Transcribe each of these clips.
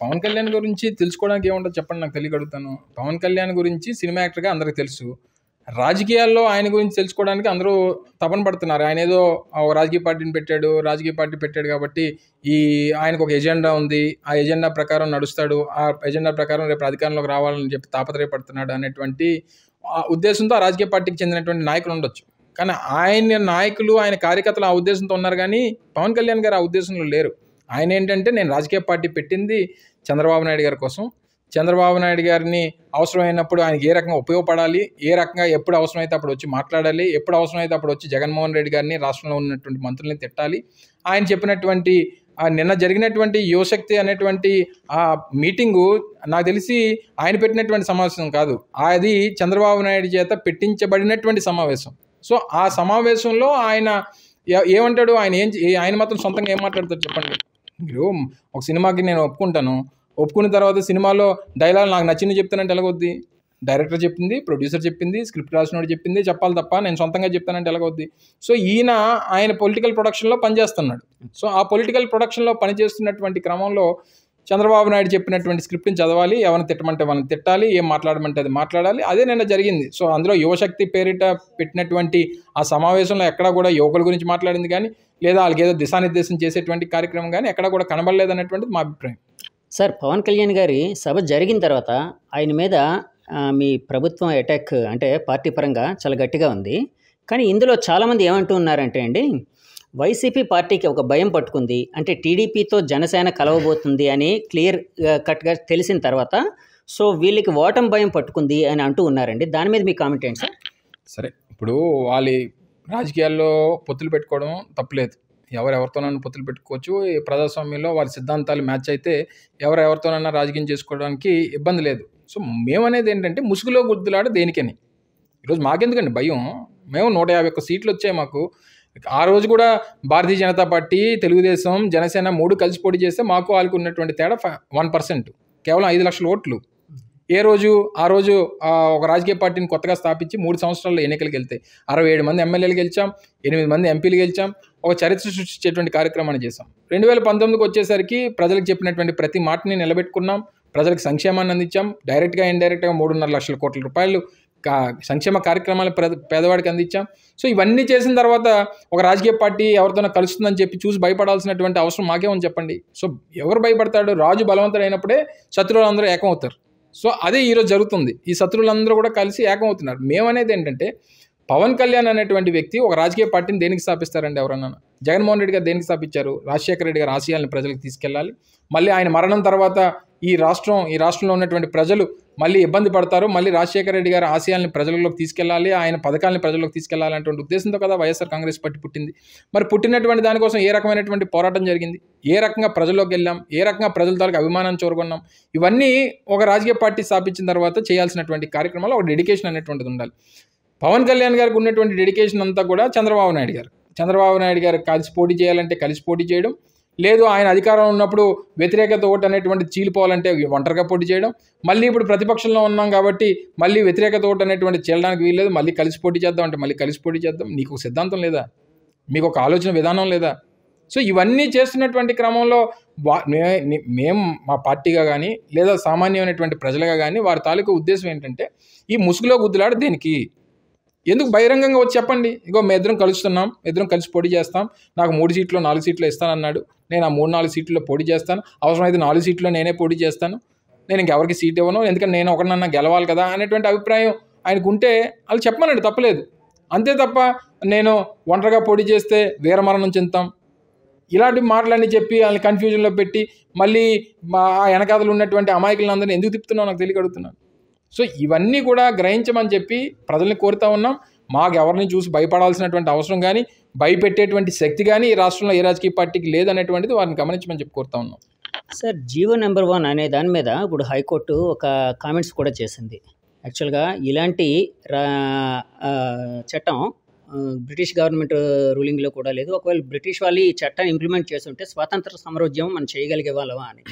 పవన్ కళ్యాణ్ గురించి తెలుసుకోవడానికి ఏముంటుంది చెప్పండి నాకు తెలియగలుగుతాను పవన్ కళ్యాణ్ గురించి సినిమా యాక్టర్గా అందరికీ తెలుసు రాజకీయాల్లో ఆయన గురించి తెలుసుకోవడానికి అందరూ తపన పడుతున్నారు ఆయన ఏదో రాజకీయ పార్టీని పెట్టాడు రాజకీయ పార్టీ పెట్టాడు కాబట్టి ఈ ఆయనకు ఒక ఎజెండా ఉంది ఆ ఎజెండా ప్రకారం నడుస్తాడు ఆ ఎజెండా ప్రకారం రేపు అధికారంలోకి రావాలని చెప్పి తాపత్రయపడుతున్నాడు అనేటువంటి ఉద్దేశంతో ఆ రాజకీయ పార్టీకి చెందినటువంటి నాయకులు ఉండొచ్చు కానీ ఆయన నాయకులు ఆయన కార్యకర్తలు ఆ ఉద్దేశంతో ఉన్నారు కానీ పవన్ కళ్యాణ్ గారు ఆ ఉద్దేశంలో లేరు ఆయన ఏంటంటే నేను రాజకీయ పార్టీ పెట్టింది చంద్రబాబు నాయుడు గారి కోసం చంద్రబాబు నాయుడు గారిని అవసరమైనప్పుడు ఆయనకి ఏ రకంగా ఉపయోగపడాలి ఏ రకంగా ఎప్పుడు అవసరమైతే అప్పుడు వచ్చి మాట్లాడాలి ఎప్పుడు అవసరమైతే అప్పుడు వచ్చి జగన్మోహన్ రెడ్డి గారిని రాష్ట్రంలో ఉన్నటువంటి మంత్రుల్ని తిట్టాలి ఆయన చెప్పినటువంటి నిన్న జరిగినటువంటి యువశక్తి అనేటువంటి ఆ మీటింగు నాకు తెలిసి ఆయన పెట్టినటువంటి సమావేశం కాదు అది చంద్రబాబు నాయుడు చేత పెట్టించబడినటువంటి సమావేశం సో ఆ సమావేశంలో ఆయన ఏమంటాడు ఆయన ఏం ఆయన మాత్రం సొంతంగా ఏం మాట్లాడతాడు చెప్పండి ఇప్పుడు ఒక సినిమాకి నేను ఒప్పుకుంటాను ఒప్పుకున్న తర్వాత సినిమాలో డైలాగ్ నాకు నచ్చింది చెప్తానంటే ఎలాగొద్ది డైరెక్టర్ చెప్పింది ప్రొడ్యూసర్ చెప్పింది స్క్రిప్ట్ రాసినోడు చెప్పింది చెప్పాలి తప్ప నేను సొంతంగా చెప్తానంటే ఎలాగొద్ది సో ఈయన ఆయన పొలిటికల్ ప్రొడక్షన్లో పనిచేస్తున్నాడు సో ఆ పొలిటికల్ ప్రొడక్షన్లో పనిచేస్తున్నటువంటి క్రమంలో చంద్రబాబు నాయుడు చెప్పినటువంటి స్క్రిప్ట్ని చదవాలి ఎవరిని తిట్టమంటే వాళ్ళని తిట్టాలి ఏం మాట్లాడమంటే అది మాట్లాడాలి అదే నిన్న జరిగింది సో అందులో యువశక్తి పేరిట పెట్టినటువంటి ఆ సమావేశంలో ఎక్కడా కూడా యువకుల గురించి మాట్లాడింది కానీ లేదా వాళ్ళకి ఏదో దిశానిర్దేశం చేసేటువంటి కార్యక్రమం కానీ ఎక్కడా కూడా కనబడలేదన్నటువంటిది మా అభిప్రాయం సార్ పవన్ కళ్యాణ్ గారి సభ జరిగిన తర్వాత ఆయన మీద మీ ప్రభుత్వం అటాక్ అంటే పార్టీ పరంగా చాలా గట్టిగా ఉంది కానీ ఇందులో చాలామంది ఏమంటూ ఉన్నారంటే అండి వైసీపీ పార్టీకి ఒక భయం పట్టుకుంది అంటే టీడీపీతో జనసేన కలవబోతుంది అని క్లియర్ కట్గా తెలిసిన తర్వాత సో వీళ్ళకి ఓటం భయం పట్టుకుంది అని అంటూ ఉన్నారండి దాని మీద మీ కామెంట్ ఏంటి సార్ సరే ఇప్పుడు వాళ్ళ రాజకీయాల్లో పొత్తులు పెట్టుకోవడం తప్పులేదు ఎవరెవరితోనైనా పొత్తులు పెట్టుకోవచ్చు ఈ ప్రజాస్వామ్యంలో వారి సిద్ధాంతాలు మ్యాచ్ అయితే ఎవరెవరితోనైనా రాజకీయం చేసుకోవడానికి ఇబ్బంది లేదు సో మేమనేది ఏంటంటే ముసుగులో గుర్తులాడ దేనికని ఈరోజు మాకెందుకండి భయం మేము నూట యాభై ఒక్క సీట్లు వచ్చాయి మాకు ఆ రోజు కూడా భారతీయ జనతా పార్టీ తెలుగుదేశం జనసేన మూడు కలిసి పోటీ చేస్తే మాకు వాళ్ళకు ఉన్నటువంటి తేడా వన్ పర్సెంట్ కేవలం ఐదు లక్షల ఓట్లు ఏ రోజు ఆ రోజు ఒక రాజకీయ పార్టీని కొత్తగా స్థాపించి మూడు సంవత్సరాల్లో ఎన్నికలు గెలితే అరవై ఏడు మంది ఎమ్మెల్యేలు గెలిచాం ఎనిమిది మంది ఎంపీలు గెలిచాం ఒక చరిత్ర సృష్టించేటువంటి కార్యక్రమాన్ని చేశాం రెండు వేల పంతొమ్మిదికి వచ్చేసరికి ప్రజలకు చెప్పినటువంటి ప్రతి మాటని నిలబెట్టుకున్నాం ప్రజలకు సంక్షేమాన్ని అందించాం డైరెక్ట్గా ఇండైరెక్ట్గా మూడున్నర లక్షల కోట్ల రూపాయలు సంక్షేమ కార్యక్రమాలు పేదవాడికి అందించాం సో ఇవన్నీ చేసిన తర్వాత ఒక రాజకీయ పార్టీ ఎవరితోనో కలుస్తుందని చెప్పి చూసి భయపడాల్సినటువంటి అవసరం మాకే ఉంది చెప్పండి సో ఎవరు భయపడతాడు రాజు బలవంతుడు అయినప్పుడే శత్రువులందరూ ఏకమవుతారు సో అదే ఈరోజు జరుగుతుంది ఈ శత్రువులందరూ కూడా కలిసి ఏకమవుతున్నారు మేమనేది ఏంటంటే పవన్ కళ్యాణ్ అనేటువంటి వ్యక్తి ఒక రాజకీయ పార్టీని దేనికి స్థాపిస్తారండి ఎవరన్నా జగన్మోహన్ రెడ్డి గారు దేనికి స్థాపించారు రాజశేఖర రెడ్డి గారు ఆశయాలను ప్రజలకు తీసుకెళ్ళాలి మళ్ళీ ఆయన మరణం తర్వాత ఈ రాష్ట్రం ఈ రాష్ట్రంలో ఉన్నటువంటి ప్రజలు మళ్ళీ ఇబ్బంది పడతారు మళ్ళీ రాజశేఖర రెడ్డి గారు ఆశయాల్ని ప్రజలలోకి తీసుకెళ్లాలి ఆయన పథకాలను ప్రజల్లోకి తీసుకెళ్లాలనేటువంటి ఉద్దేశంతో కదా వైఎస్ఆర్ కాంగ్రెస్ పార్టీ పుట్టింది మరి పుట్టినటువంటి దానికోసం ఏ రకమైనటువంటి పోరాటం జరిగింది ఏ రకంగా ప్రజల్లోకి వెళ్ళాం ఏ రకంగా ప్రజల తాలకు అభిమానం చూరుకున్నాం ఇవన్నీ ఒక రాజకీయ పార్టీ స్థాపించిన తర్వాత చేయాల్సినటువంటి కార్యక్రమాలు ఒక డెడికేషన్ అనేటువంటిది ఉండాలి పవన్ కళ్యాణ్ గారికి ఉన్నటువంటి డెడికేషన్ అంతా కూడా చంద్రబాబు నాయుడు గారు చంద్రబాబు నాయుడు గారు కలిసి పోటీ చేయాలంటే కలిసి పోటీ చేయడం లేదు ఆయన అధికారంలో ఉన్నప్పుడు వ్యతిరేకత ఓటు అనేటువంటి చీలిపోవాలంటే ఒంటరిగా పోటీ చేయడం మళ్ళీ ఇప్పుడు ప్రతిపక్షంలో ఉన్నాం కాబట్టి మళ్ళీ వ్యతిరేకత ఓటు అనేటువంటి వీలు వీల్లేదు మళ్ళీ కలిసి పోటీ చేద్దాం అంటే మళ్ళీ కలిసి పోటీ చేద్దాం నీకు ఒక సిద్ధాంతం లేదా మీకు ఒక ఆలోచన విధానం లేదా సో ఇవన్నీ చేస్తున్నటువంటి క్రమంలో వా మేము మా పార్టీగా కానీ లేదా సామాన్యమైనటువంటి ప్రజలుగా కానీ వారి తాలూకు ఉద్దేశం ఏంటంటే ఈ ముసుగులో గుద్దులాడు దీనికి ఎందుకు బహిరంగంగా వచ్చి చెప్పండి ఇగో మేము ఇద్దరం కలుస్తున్నాం ఇద్దరం కలిసి పొడి చేస్తాం నాకు మూడు సీట్లు నాలుగు సీట్లు ఇస్తానన్నాడు నేను ఆ మూడు నాలుగు సీట్లో పొడి చేస్తాను అవసరమైతే నాలుగు సీట్లో నేనే పొడి చేస్తాను నేను ఇంకెవరికి సీట్ ఇవ్వను ఎందుకంటే నేను ఒకరినన్నా గెలవాలి కదా అనేటువంటి అభిప్రాయం ఆయనకు ఉంటే వాళ్ళు చెప్పమనండి తప్పలేదు అంతే తప్ప నేను ఒంటరిగా పొడి చేస్తే వీరమరణం చెందుతాం ఇలాంటి మాటలన్నీ చెప్పి వాళ్ళని కన్ఫ్యూజన్లో పెట్టి మళ్ళీ మా వెనకాదలు ఉన్నటువంటి అమాయకులందరినీ ఎందుకు తిప్పుతున్నావు నాకు తెలియగడుగుతున్నాను సో ఇవన్నీ కూడా గ్రహించమని చెప్పి ప్రజల్ని కోరుతా ఉన్నాం మాకు ఎవరిని చూసి భయపడాల్సినటువంటి అవసరం కానీ భయపెట్టేటువంటి శక్తి కానీ ఈ రాష్ట్రంలో ఏ రాజకీయ పార్టీకి లేదనేటువంటిది వారిని గమనించమని చెప్పి కోరుతా ఉన్నాం సార్ జీవో నెంబర్ వన్ అనే దాని మీద ఇప్పుడు హైకోర్టు ఒక కామెంట్స్ కూడా చేసింది యాక్చువల్గా ఇలాంటి చట్టం బ్రిటిష్ గవర్నమెంట్ రూలింగ్లో కూడా లేదు ఒకవేళ బ్రిటిష్ వాళ్ళు ఈ చట్టాన్ని ఇంప్లిమెంట్ చేస్తుంటే స్వాతంత్ర సమరోద్యమం మనం చేయగలిగే వాళ్ళమా అని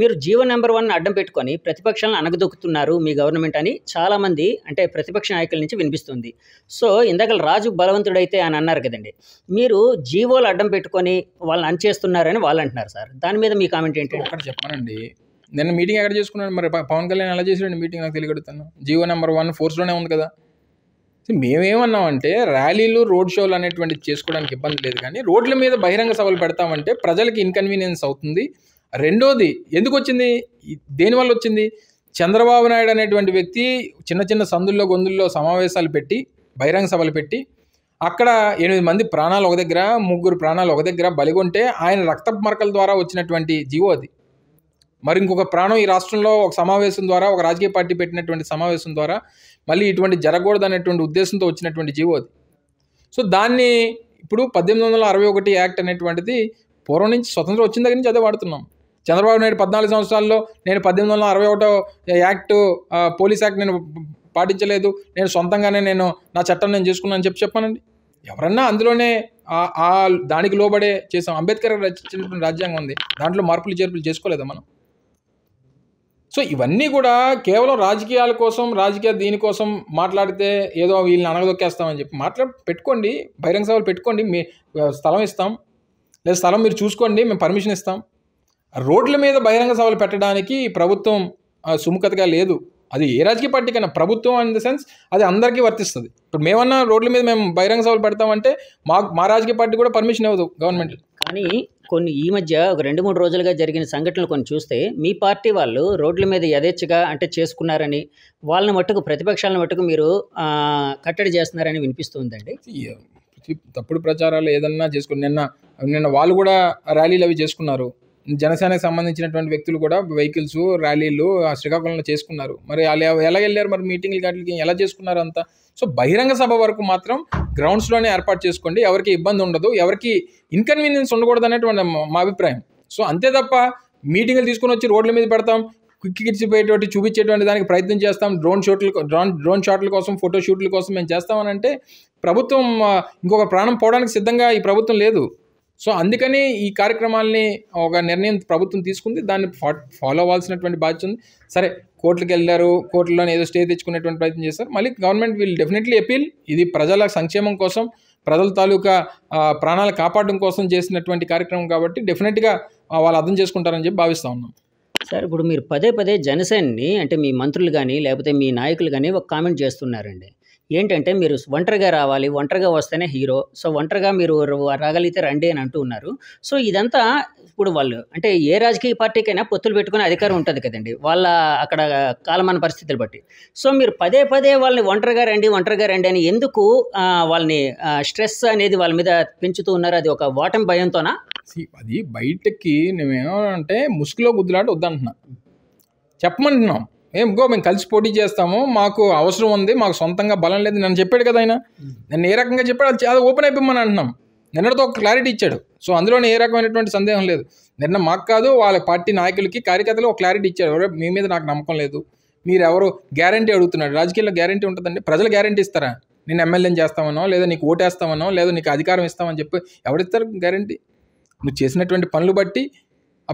మీరు జీవో నెంబర్ వన్ అడ్డం పెట్టుకొని ప్రతిపక్షాలను అనగదొక్కుతున్నారు మీ గవర్నమెంట్ అని చాలామంది అంటే ప్రతిపక్ష నాయకుల నుంచి వినిపిస్తుంది సో ఇందాక రాజు బలవంతుడైతే అని అన్నారు కదండి మీరు జీవోలు అడ్డం పెట్టుకొని వాళ్ళని అనిచేస్తున్నారని వాళ్ళు అంటున్నారు సార్ దాని మీద మీ కామెంట్ ఏంటంటే అక్కడ చెప్పారండి నిన్న మీటింగ్ ఎక్కడ చేసుకున్నాను మరి పవన్ కళ్యాణ్ ఎలా చేసాడు మీటింగ్ నాకు తెలియగడుగుతాను జీవో నెంబర్ వన్ ఫోర్స్లోనే ఉంది కదా మేమేమన్నామంటే ర్యాలీలు రోడ్ షోలు అనేటువంటి చేసుకోవడానికి ఇబ్బంది లేదు కానీ రోడ్ల మీద బహిరంగ సభలు పెడతామంటే ప్రజలకి ఇన్కన్వీనియన్స్ అవుతుంది రెండోది ఎందుకు వచ్చింది దేనివల్ల వచ్చింది చంద్రబాబు నాయుడు అనేటువంటి వ్యక్తి చిన్న చిన్న సందుల్లో గొంతుల్లో సమావేశాలు పెట్టి బహిరంగ సభలు పెట్టి అక్కడ ఎనిమిది మంది ప్రాణాలు ఒక దగ్గర ముగ్గురు ప్రాణాలు ఒక దగ్గర బలిగొంటే ఆయన రక్త మరకల ద్వారా వచ్చినటువంటి జీవో అది మరి ఇంకొక ప్రాణం ఈ రాష్ట్రంలో ఒక సమావేశం ద్వారా ఒక రాజకీయ పార్టీ పెట్టినటువంటి సమావేశం ద్వారా మళ్ళీ ఇటువంటి జరగకూడదు అనేటువంటి ఉద్దేశంతో వచ్చినటువంటి జీవో అది సో దాన్ని ఇప్పుడు పద్దెనిమిది వందల అరవై ఒకటి యాక్ట్ అనేటువంటిది పూర్వం నుంచి స్వతంత్రం వచ్చిన దగ్గర నుంచి అదే వాడుతున్నాం చంద్రబాబు నాయుడు పద్నాలుగు సంవత్సరాల్లో నేను పద్దెనిమిది వందల అరవై ఒకటో యాక్ట్ పోలీస్ యాక్ట్ నేను పాటించలేదు నేను సొంతంగానే నేను నా చట్టం నేను చేసుకున్నాను చెప్పి చెప్పానండి ఎవరన్నా అందులోనే ఆ దానికి లోబడే చేసాం అంబేద్కర్ రచించినటువంటి రాజ్యాంగం ఉంది దాంట్లో మార్పులు చేర్పులు చేసుకోలేదా మనం సో ఇవన్నీ కూడా కేవలం రాజకీయాల కోసం రాజకీయ దీనికోసం మాట్లాడితే ఏదో వీళ్ళని అనగదొక్కేస్తామని చెప్పి మాట్లా పెట్టుకోండి బహిరంగ సభలు పెట్టుకోండి మీ స్థలం ఇస్తాం లేదా స్థలం మీరు చూసుకోండి మేము పర్మిషన్ ఇస్తాం రోడ్ల మీద బహిరంగ సభలు పెట్టడానికి ప్రభుత్వం సుముఖతగా లేదు అది ఏ రాజకీయ పార్టీ కన్నా ప్రభుత్వం ఇన్ ద సెన్స్ అది అందరికీ వర్తిస్తుంది ఇప్పుడు మేమన్నా రోడ్ల మీద మేము బహిరంగ సభలు పెడతామంటే మాకు మా రాజకీయ పార్టీ కూడా పర్మిషన్ ఇవ్వదు గవర్నమెంట్ కానీ కొన్ని ఈ మధ్య ఒక రెండు మూడు రోజులుగా జరిగిన సంఘటనలు కొన్ని చూస్తే మీ పార్టీ వాళ్ళు రోడ్ల మీద యథేచ్ఛగా అంటే చేసుకున్నారని వాళ్ళని మట్టుకు ప్రతిపక్షాలను మట్టుకు మీరు కట్టడి చేస్తున్నారని వినిపిస్తుందండి తప్పుడు ప్రచారాలు ఏదన్నా చేసుకుని నిన్న నిన్న వాళ్ళు కూడా ర్యాలీలు అవి చేసుకున్నారు జనసేనకు సంబంధించినటువంటి వ్యక్తులు కూడా వెహికల్స్ ర్యాలీలు శ్రీకాకుళంలో చేసుకున్నారు మరి వాళ్ళు ఎలా వెళ్ళారు మరి మీటింగ్లు వాటికి ఎలా చేసుకున్నారు అంతా సో బహిరంగ సభ వరకు మాత్రం గ్రౌండ్స్లోనే ఏర్పాటు చేసుకోండి ఎవరికి ఇబ్బంది ఉండదు ఎవరికి ఇన్కన్వీనియన్స్ ఉండకూడదు అనేటువంటి మా అభిప్రాయం సో అంతే తప్ప మీటింగ్లు తీసుకుని వచ్చి రోడ్ల మీద పెడతాం కిక్కిచ్చిపోయేటువంటి చూపించేటువంటి దానికి ప్రయత్నం చేస్తాం డ్రోన్ షూట్లు డ్రోన్ డ్రోన్ షాట్ల కోసం ఫోటో షూట్ల కోసం మేము చేస్తామని అంటే ప్రభుత్వం ఇంకొక ప్రాణం పోవడానికి సిద్ధంగా ఈ ప్రభుత్వం లేదు సో అందుకని ఈ కార్యక్రమాల్ని ఒక నిర్ణయం ప్రభుత్వం తీసుకుంది దాన్ని ఫాలో అవ్వాల్సినటువంటి బాధ్యత ఉంది సరే కోర్టులకు వెళ్ళారు కోర్టులోనే ఏదో స్టే తెచ్చుకునేటువంటి ప్రయత్నం చేస్తారు మళ్ళీ గవర్నమెంట్ విల్ డెఫినెట్లీ అపీల్ ఇది ప్రజల సంక్షేమం కోసం ప్రజల తాలూకా ప్రాణాలు కాపాడడం కోసం చేసినటువంటి కార్యక్రమం కాబట్టి డెఫినెట్గా వాళ్ళు అర్థం చేసుకుంటారని చెప్పి భావిస్తూ ఉన్నాం సార్ ఇప్పుడు మీరు పదే పదే జనసేనని అంటే మీ మంత్రులు కానీ లేకపోతే మీ నాయకులు కానీ ఒక కామెంట్ చేస్తున్నారండి ఏంటంటే మీరు ఒంటరిగా రావాలి ఒంటరిగా వస్తేనే హీరో సో ఒంటరిగా మీరు రాగలిగితే రండి అని అంటూ ఉన్నారు సో ఇదంతా ఇప్పుడు వాళ్ళు అంటే ఏ రాజకీయ పార్టీకైనా పొత్తులు పెట్టుకునే అధికారం ఉంటుంది కదండి వాళ్ళ అక్కడ కాలమాన పరిస్థితులు బట్టి సో మీరు పదే పదే వాళ్ళని ఒంటరిగా రండి ఒంటరిగా రండి అని ఎందుకు వాళ్ళని స్ట్రెస్ అనేది వాళ్ళ మీద పెంచుతూ ఉన్నారు అది ఒక ఓటం భయంతోనా అది బయటకి నేనేమో అంటే ముసుగులో గుద్దులాట వద్దంటున్నా చెప్పమంటున్నాం ఏం ఇంకో మేము కలిసి పోటీ చేస్తాము మాకు అవసరం ఉంది మాకు సొంతంగా బలం లేదు నన్ను చెప్పాడు కదా ఆయన నేను ఏ రకంగా చెప్పాడు అది చాలా ఓపెన్ అయిపోమని అంటున్నాం నిన్నటితో ఒక క్లారిటీ ఇచ్చాడు సో అందులోనే ఏ రకమైనటువంటి సందేహం లేదు నిన్న మాకు కాదు వాళ్ళ పార్టీ నాయకులకి కార్యకర్తలు ఒక క్లారిటీ ఇచ్చాడు మీ మీద నాకు నమ్మకం లేదు మీరు ఎవరు గ్యారంటీ అడుగుతున్నాడు రాజకీయాల్లో గ్యారంటీ ఉంటుందండి ప్రజలు గ్యారంటీ ఇస్తారా నేను ఎమ్మెల్యేని చేస్తామనో లేదా నీకు ఓటేస్తామనో లేదా నీకు అధికారం ఇస్తామని చెప్పి ఎవరిస్తారు గ్యారంటీ నువ్వు చేసినటువంటి పనులు బట్టి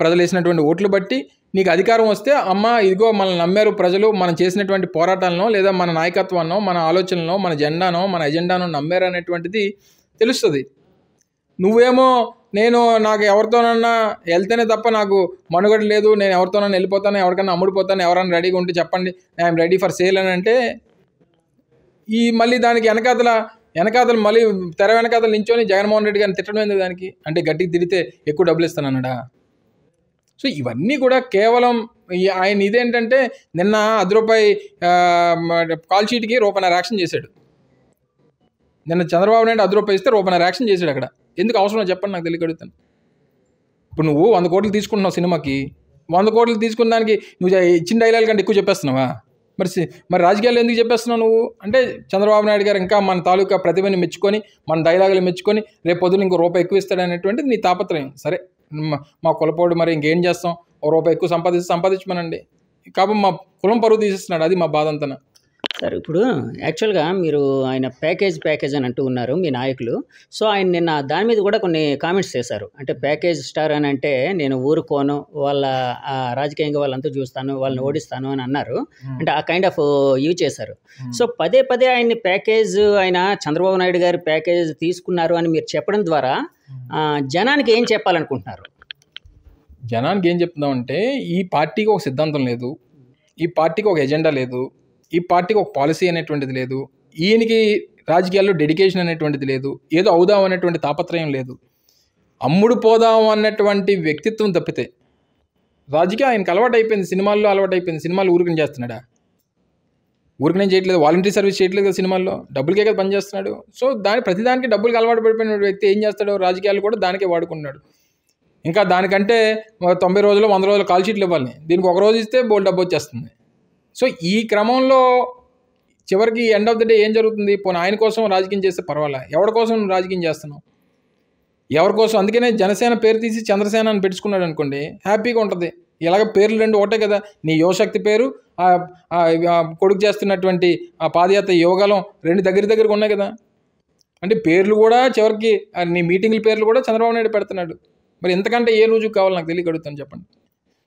ప్రజలు వేసినటువంటి ఓట్లు బట్టి నీకు అధికారం వస్తే అమ్మ ఇదిగో మనల్ని నమ్మారు ప్రజలు మనం చేసినటువంటి పోరాటాలను లేదా మన నాయకత్వాన్నో మన ఆలోచనలో మన జెండానో మన ఎజెండానో నమ్మారు అనేటువంటిది తెలుస్తుంది నువ్వేమో నేను నాకు ఎవరితోనన్నా వెళ్తేనే తప్ప నాకు మనుగడ లేదు నేను ఎవరితోనన్నా వెళ్ళిపోతాను ఎవరికైనా అమ్ముడిపోతాను ఎవరైనా రెడీగా ఉంటే చెప్పండి ఐఎమ్ రెడీ ఫర్ సేల్ అని అంటే ఈ మళ్ళీ దానికి వెనకాతల వెనకాతలు మళ్ళీ తెర వెనకాతలు నించొని జగన్మోహన్ రెడ్డి గారిని తిట్టడం దానికి అంటే గట్టికి తిడితే ఎక్కువ డబ్బులు ఇస్తానన్నాడా సో ఇవన్నీ కూడా కేవలం ఆయన ఇదేంటంటే నిన్న అద్రూపాయ్ కాల్ షీట్కి రూపాయి రాక్షన్ చేశాడు నిన్న చంద్రబాబు నాయుడు అర్ధ ఇస్తే రూపాయి రాక్షన్ చేశాడు అక్కడ ఎందుకు అవసరం చెప్పండి నాకు తెలియగడుగుతాను ఇప్పుడు నువ్వు వంద కోట్లు తీసుకుంటున్నావు సినిమాకి వంద కోట్లు తీసుకున్న దానికి నువ్వు ఇచ్చిన డైలాగ్ కంటే ఎక్కువ చెప్పేస్తున్నావా మరి మరి రాజకీయాలు ఎందుకు చెప్పేస్తున్నావు నువ్వు అంటే చంద్రబాబు నాయుడు గారు ఇంకా మన తాలూకా ప్రతిభని మెచ్చుకొని మన డైలాగులు మెచ్చుకొని రేపు పొద్దున ఇంకో రూపాయి ఎక్కువ ఇస్తాడు అనేటువంటిది నీ తాపత్రయం సరే మా కులపోడు మరి ఇంకేం చేస్తాం ఓ రూపాయి ఎక్కువ సంపాదిస్తే సంపాదించమనండి కాబట్టి మా కులం పరువు తీసేస్తున్నాడు అది మా బాధ సార్ ఇప్పుడు యాక్చువల్గా మీరు ఆయన ప్యాకేజ్ ప్యాకేజ్ అని అంటూ ఉన్నారు మీ నాయకులు సో ఆయన నిన్న దాని మీద కూడా కొన్ని కామెంట్స్ చేశారు అంటే ప్యాకేజ్ స్టార్ అని అంటే నేను ఊరుకోను వాళ్ళ రాజకీయంగా వాళ్ళంతా చూస్తాను వాళ్ళని ఓడిస్తాను అని అన్నారు అంటే ఆ కైండ్ ఆఫ్ యూజ్ చేశారు సో పదే పదే ఆయన్ని ప్యాకేజ్ ఆయన చంద్రబాబు నాయుడు గారి ప్యాకేజ్ తీసుకున్నారు అని మీరు చెప్పడం ద్వారా జనానికి ఏం చెప్పాలనుకుంటున్నారు జనానికి ఏం చెప్తున్నామంటే ఈ పార్టీకి ఒక సిద్ధాంతం లేదు ఈ పార్టీకి ఒక ఎజెండా లేదు ఈ పార్టీకి ఒక పాలసీ అనేటువంటిది లేదు ఈయనకి రాజకీయాల్లో డెడికేషన్ అనేటువంటిది లేదు ఏదో అవుదాం అనేటువంటి తాపత్రయం లేదు అమ్ముడు పోదాం అన్నటువంటి వ్యక్తిత్వం తప్పితే రాజకీయం ఆయనకు అలవాటు అయిపోయింది సినిమాల్లో అలవాటు అయిపోయింది సినిమాలు ఊరికని చేస్తున్నాడా ఊరికనే చేయట్లేదు వాలంటీర్ సర్వీస్ చేయట్లేదు కదా సినిమాల్లో డబ్బులకే కదా పనిచేస్తున్నాడు సో దాని ప్రతిదానికి డబ్బులకి అలవాటు పడిపోయిన వ్యక్తి ఏం చేస్తాడో రాజకీయాలు కూడా దానికే వాడుకుంటున్నాడు ఇంకా దానికంటే తొంభై రోజులు వంద రోజులు కాల్షీట్లు ఇవ్వాలి దీనికి ఒక రోజు ఇస్తే బోల్ డబ్బు వచ్చేస్తుంది సో ఈ క్రమంలో చివరికి ఎండ్ ఆఫ్ ద డే ఏం జరుగుతుంది పోనీ ఆయన కోసం రాజకీయం చేస్తే పర్వాలే ఎవరి కోసం రాజకీయం చేస్తున్నావు ఎవరి కోసం అందుకనే జనసేన పేరు తీసి చంద్రసేన అని పెట్టుకున్నాడు అనుకోండి హ్యాపీగా ఉంటుంది ఇలాగ పేర్లు రెండు ఒకటే కదా నీ యువశక్తి పేరు కొడుకు చేస్తున్నటువంటి ఆ పాదయాత్ర యోగాలం రెండు దగ్గర దగ్గరకు ఉన్నాయి కదా అంటే పేర్లు కూడా చివరికి నీ మీటింగ్ల పేర్లు కూడా చంద్రబాబు నాయుడు పెడుతున్నాడు మరి ఎంతకంటే ఏ రోజు కావాలి నాకు తెలియగడుగుతాను చెప్పండి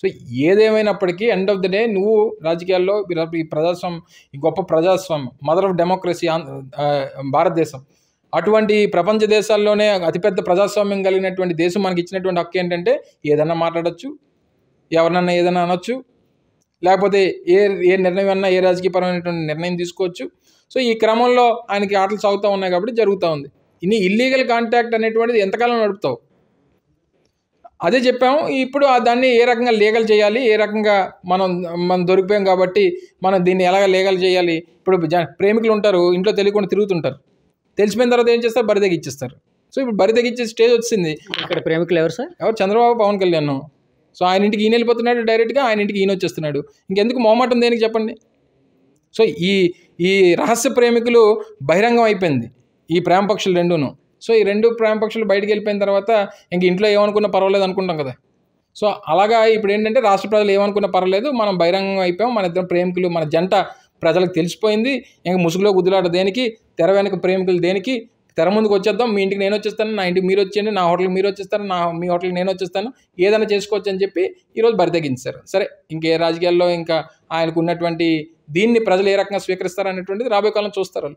సో ఏదేమైనప్పటికీ ఎండ్ ఆఫ్ ద డే నువ్వు రాజకీయాల్లో ఈ ప్రజాస్వామ్యం ఈ గొప్ప ప్రజాస్వామ్యం మదర్ ఆఫ్ డెమోక్రసీ భారతదేశం అటువంటి ప్రపంచ దేశాల్లోనే అతిపెద్ద ప్రజాస్వామ్యం కలిగినటువంటి దేశం మనకి ఇచ్చినటువంటి హక్కు ఏంటంటే ఏదన్నా మాట్లాడచ్చు ఎవరినన్నా ఏదైనా అనొచ్చు లేకపోతే ఏ ఏ నిర్ణయం అన్నా ఏ రాజకీయపరమైనటువంటి నిర్ణయం తీసుకోవచ్చు సో ఈ క్రమంలో ఆయనకి ఆటలు సాగుతూ ఉన్నాయి కాబట్టి జరుగుతూ ఉంది ఇన్ని ఇల్లీగల్ కాంటాక్ట్ అనేటువంటిది ఎంతకాలం నడుపుతావు అదే చెప్పాము ఇప్పుడు దాన్ని ఏ రకంగా లీగల్ చేయాలి ఏ రకంగా మనం మనం దొరికిపోయాం కాబట్టి మనం దీన్ని ఎలాగ లీగల్ చేయాలి ఇప్పుడు ప్రేమికులు ఉంటారు ఇంట్లో తెలియకుండా తిరుగుతుంటారు తెలిసిపోయిన తర్వాత ఏం చేస్తారు బరి తెగిచ్చేస్తారు సో ఇప్పుడు బరి తెగిచ్చే స్టేజ్ వచ్చింది ఇక్కడ ప్రేమికులు ఎవరు సార్ ఎవరు చంద్రబాబు పవన్ కళ్యాణ్ సో ఆయన ఇంటికి ఈయన వెళ్ళిపోతున్నాడు డైరెక్ట్గా ఆయన ఇంటికి ఈయన వచ్చేస్తున్నాడు ఇంకెందుకు మొహమాటం దేనికి చెప్పండి సో ఈ ఈ రహస్య ప్రేమికులు బహిరంగం అయిపోయింది ఈ ప్రేమ పక్షులు రెండును సో ఈ రెండు ప్రాణపక్షులు బయటికి వెళ్ళిపోయిన తర్వాత ఇంక ఇంట్లో ఏమనుకున్నా పర్వాలేదు అనుకుంటాం కదా సో అలాగా ఇప్పుడు ఏంటంటే రాష్ట్ర ప్రజలు ఏమనుకున్నా పర్వాలేదు మనం బహిరంగం అయిపోయాం మన ఇద్దరం ప్రేమికులు మన జంట ప్రజలకు తెలిసిపోయింది ఇంక ముసుగులో గుద్దులాట దేనికి తెర వెనక ప్రేమికులు దేనికి తెర ముందుకు వచ్చేద్దాం మీ ఇంటికి నేను వచ్చేస్తాను నా ఇంటికి మీరు వచ్చేయండి నా హోటల్కి మీరు వచ్చేస్తాను నా మీ హోటల్కి నేను వచ్చేస్తాను ఏదైనా చేసుకోవచ్చు అని చెప్పి ఈరోజు బరి తగ్గించారు సరే ఇంకే రాజకీయాల్లో ఇంకా ఆయనకు ఉన్నటువంటి దీన్ని ప్రజలు ఏ రకంగా స్వీకరిస్తారు అనేటువంటిది రాబోయే కాలం చూస్తారు